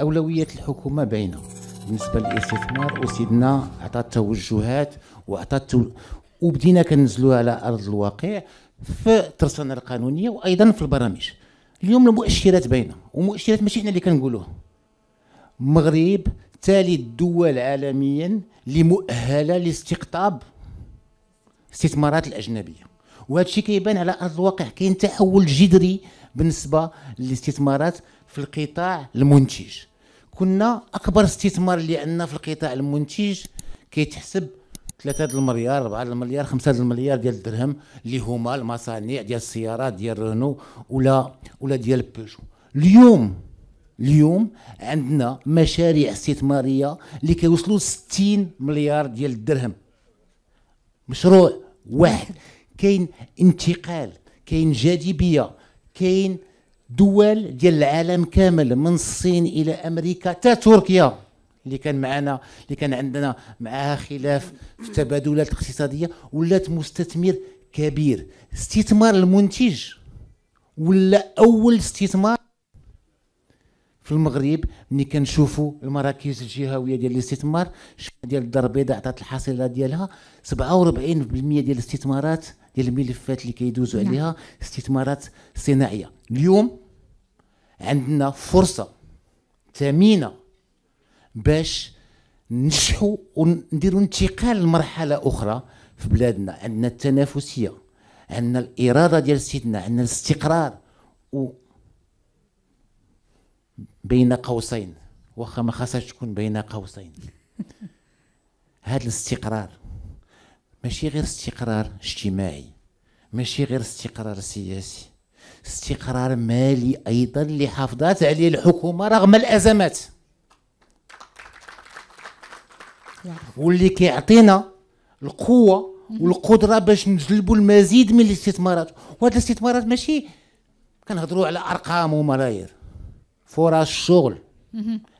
اولويات الحكومه باينه بالنسبه للاستثمار وسيدنا عطى التوجهات وعطى وبدينا كنزلوها على ارض الواقع في الترسانه القانونيه وايضا في البرامج اليوم المؤشرات باينه ومؤشرات ماشي حنا اللي كنقولوها المغرب تالي الدول عالميا اللي مؤهله لاستقطاب الاستثمارات الاجنبيه وهذا الشيء كيبان على ارض الواقع كاين تحول جذري بالنسبه للاستثمارات في القطاع المنتج كنا اكبر استثمار اللي عندنا في القطاع المنتج كيتحسب د المليار د المليار د المليار ديال الدرهم اللي هما المصانع ديال السيارات ديال رونو ولا ولا ديال بيجو اليوم اليوم عندنا مشاريع استثماريه اللي كيوصلوا 60 مليار ديال الدرهم مشروع واحد كاين انتقال كاين جاذبيه كاين دول ديال العالم كامل من الصين الى امريكا حتى تركيا اللي كان معنا اللي كان عندنا معها خلاف في التبادلات الاقتصاديه ولات مستثمر كبير استثمار المنتج ولا اول استثمار في المغرب ملي كنشوفوا المراكز الجهويه ديال الاستثمار ديال الدار البيضاء عطات الحصيله ديالها 47% ديال الاستثمارات ديال الملفات اللي كيدوزوا نعم. عليها استثمارات صناعيه اليوم عندنا فرصه ثمينه باش ننجحوا ونديروا انتقال لمرحله اخرى في بلادنا عندنا التنافسيه عندنا الاراده ديال سيدنا عندنا الاستقرار و بين قوسين واخا ما خاصهاش تكون بين قوسين هذا الاستقرار ماشي غير استقرار اجتماعي ماشي غير استقرار سياسي استقرار مالي ايضا اللي حافظات عليه الحكومه رغم الازمات واللي كيعطينا القوه والقدره باش نجلبوا المزيد من الاستثمارات وهاد الاستثمارات ماشي كنهضروا على ارقام وملايير فرص الشغل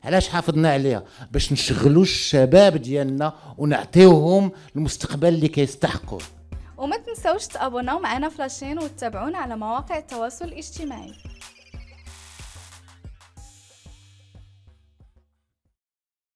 علاش حافظنا عليها باش نشغلوا الشباب ديالنا ونعطيوهم المستقبل اللي كيستحقوه وما تنساوش تابوناو معنا فلاشين وتتابعونا على مواقع التواصل الاجتماعي